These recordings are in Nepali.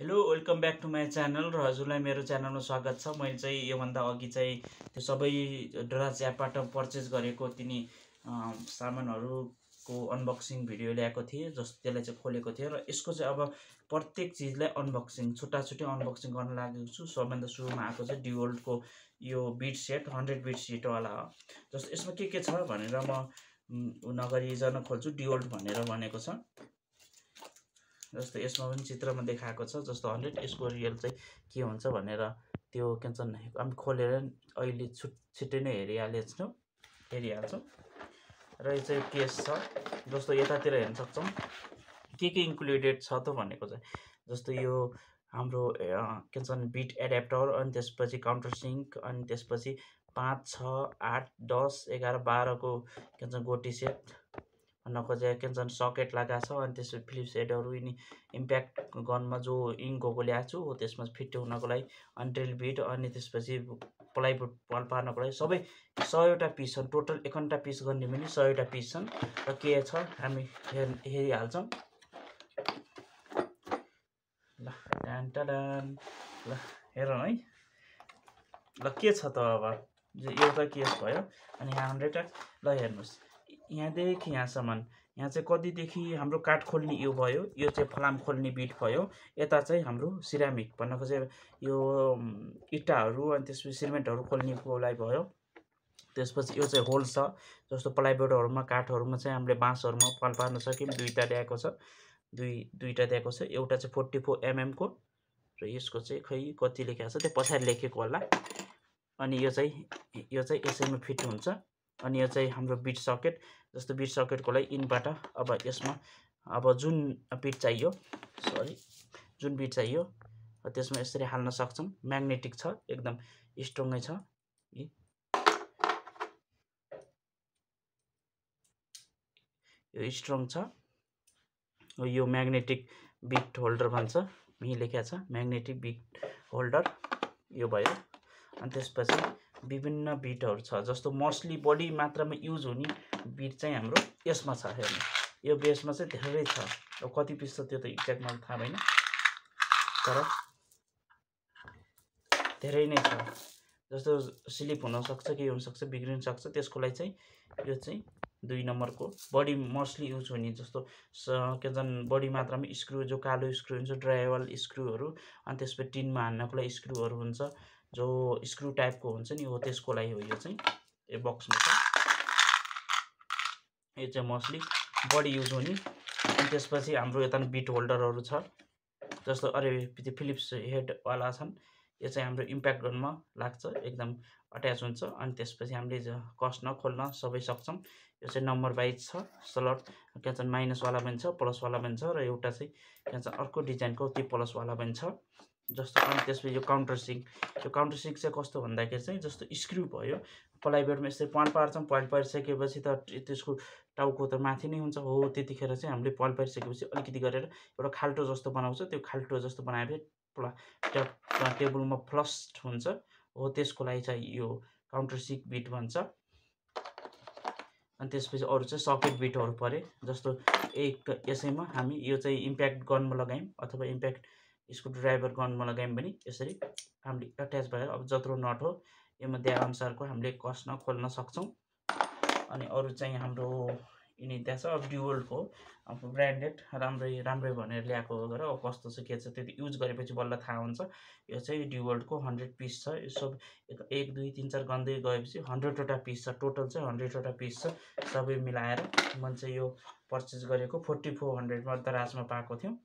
hello welcome back to my channel र हजुरलाई मेरो च्यानलमा स्वागत छ मैले चाहिँ योभन्दा अघि चाहिँ त्यो सबै डराज एपबाट पर्चेस गरेको तिनी सामानहरूको अनबक्सिङ भिडियो ल्याएको थिएँ जस त्यसलाई चाहिँ खोलेको थिएँ र यसको चाहिँ अब प्रत्येक चिजलाई अनबक्सिङ छुट्टा छुट्टै अनबक्सिङ गर्न लागेको छु सबैभन्दा सुरुमा आएको चाहिँ डिओल्डको यो बिड सेट हन्ड्रेड बिड सेटवाला हो जस्तो यसमा के के छ भनेर म नगरी जान खोल्छु डिओल्ड भनेर भनेको छ जस्तो यसमा पनि चित्रमा देखाएको छ जस्तो हन्ड्रेड यसको रियल चाहिँ के हुन्छ भनेर त्यो के भन्छ हामी खोलेर अहिले छु छिट्टै नै हेरिहाल्छौँ हेरिहाल्छौँ र यो चाहिँ केस छ जस्तो यतातिर हेर्न सक्छौँ के के इन्क्लुडेड छ त भनेको चाहिँ जस्तो यो हाम्रो के भन्छ बिट एड्याप्टर अनि त्यसपछि काउन्टर सिङ्क अनि त्यसपछि पाँच छ आठ दस एघार बाह्रको के भन्छ गोटी सेट नखोजेका केन्सन सकेट लगाएको छ अनि त्यसपछि फिलिप्स हेडहरू यिनी इम्प्याक्ट गनमा जो गएको ल्याएको छु हो त्यसमा फिट हुनको लागि अनि ड्रिल बिट अनि त्यसपछि प्लाइबुड पार्नको लागि सबै सयवटा पिस छन् टोटल एकाउन्नवटा पिस गर्ने पनि सयवटा पिस छन् र के छ हामी हेरिहाल्छौँ ल डान टाडान ल हेरौँ है ल के छ त अब यो त केस भयो अनि हन्ड्रेड ल हेर्नुहोस् यहाँदेखि यहाँसम्म यहाँ चाहिँ कतिदेखि हाम्रो काठ खोल्ने यो भयो यो चाहिँ फलाम खोल्ने बिट भयो यता चाहिँ हाम्रो सिरामिक भन्न चाहिँ यो इट्टाहरू अनि त्यसपछि सिमेन्टहरू खोल्ने लागि भयो त्यसपछि यो चाहिँ होल छ जस्तो प्लाइबोर्डहरूमा काठहरूमा चाहिँ हामीले बाँसहरूमा फल पार्न सक्यौँ दुईवटा ल्याएको छ दुई दुईवटा ल्याएको छ एउटा चाहिँ फोर्टी फोर एमएमको र यसको चाहिँ खै कति लेखेको छ त्यो पछाडि लेखेको होला अनि यो चाहिँ यो चाहिँ यसैमा फिट हुन्छ अनि यो चाहिँ हाम्रो बिट सकेट जस्तो बिट सकेटको लागि इनबाट अब यसमा अब जुन बिट चाहियो सरी जुन बिट चाहियो त्यसमा यसरी हाल्न सक्छौँ म्याग्नेटिक छ एकदम स्ट्रङै छ यो स्ट्रङ छ यो म्याग्नेटिक बिट होल्डर भन्छ यहीँ लेखिया छ म्याग्नेटिक बिट होल्डर यो भयो अनि त्यसपछि विभिन्न बिटहरू छ जस्तो मोस्टली बढी मात्रामा युज हुने बिट चाहिँ हाम्रो यसमा छ हेर्नु यो बेसमा चाहिँ धेरै छ अब कति पिस छ त्यो त इक्ज्याक्ट मलाई थाहा भएन तर धेरै नै छ जस्तो स्लिप हुनसक्छ के हुनसक्छ बिग्रिन सक्छ त्यसको लागि चाहिँ यो चाहिँ दुई नम्बरको बडी मोस्टली युज हुने जस्तो के झन् बडी मात्रामा स्क्रु जो कालो स्क्रु हुन्छ ड्राइवल स्क्रुहरू अनि त्यसपछि टिनमा हान्नको लागि स्क्रुहरू हुन्छ जो स्क्रु टाइपको हुन्छ नि हो त्यसको लागि हो यो चाहिँ यो बक्समा चाहिँ यो चाहिँ मोस्टली बडी युज हुने अनि त्यसपछि हाम्रो यता बिट होल्डरहरू छ जस्तो अरे त्यो फिलिप्स हेडवाला छन् यो चाहिँ हाम्रो इम्प्याक्ट गर्नमा लाग्छ एकदम अट्याच हुन्छ अनि त्यसपछि हामीले कस्न खोल्न सबै सक्छौँ यो चाहिँ नम्बर वाइज छ स्लट के भन्छ माइनसवाला पनि छ प्लसवाला पनि छ र एउटा चाहिँ के भन्छ अर्को डिजाइनको त्यो प्लसवाला पनि छ जस्तो अनि त्यसपछि यो काउन्टर सिङ्क यो काउन्टर सिङ्क चाहिँ कस्तो भन्दाखेरि चाहिँ जस्तो स्क्रु भयो प्लाइबोर्डमा यस्तै पाल पार्छौँ पाल पारिसकेपछि त त्यसको टाउको त माथि नै हुन्छ हो त्यतिखेर चाहिँ हामीले पाल पारिसकेपछि अलिकति गरेर एउटा खाल्टो जस्तो बनाउँछ त्यो खाल्टो जस्तो बनाएपछि प्ला टेबलमा फ्लस्ड हुन्छ हो त्यसको लागि चाहिँ यो काउन्टर सिक बिट भन्छ अनि त्यसपछि अरू चाहिँ सकेट बिटहरू पऱ्यो जस्तो एक यसैमा हामी यो चाहिँ इम्प्याक्ट गर्नमा लगायौँ अथवा इम्प्याक्ट ड्राइभर गनमा लगायौँ भने यसरी हामीले एट्याच भएर अब जत्रो नट हो योमध्ये अनुसारको हामीले कस्न खोल्न सक्छौँ अनि अरू चाहिँ हाम्रो यिनी त्यहाँ छ अब ड्युवल्टको अब ब्रान्डेड राम्रै राम्रै भनेर ल्याएको हो गरेर अब कस्तो छ के छ त्यो युज गरेपछि बल्ल थाहा हुन्छ यो चाहिँ ड्युवल्डको हन्ड्रेड पिस छ यो सब एक दुई तिन चार गन्दै गएपछि हन्ड्रेडवटा पिस छ टोटल चाहिँ हन्ड्रेडवटा पिस छ सबै मिलाएर मैले चाहिँ यो पर्चेस गरेको फोर्टी फोर हन्ड्रेडमा दराजमा पाएको थियौँ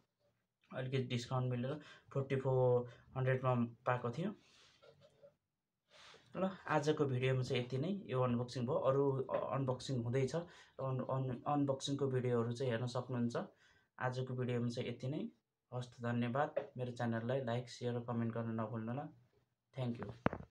अलिकति डिस्काउन्ट मिलेर फोर्टी फोर हन्ड्रेडमा पाएको थियो ल आजको भिडियोमा चाहिँ यति नै यो अनबक्सिङ भयो अरू अनबक्सिङ हुँदैछ अन अन अनबक्सिङको भिडियोहरू चाहिँ हेर्न सक्नुहुन्छ आजको भिडियोमा चाहिँ यति नै हस्त धन्यवाद मेरो च्यानललाई लाइक सेयर र कमेन्ट गर्न नभुल्नु ल थ्याङ्क यू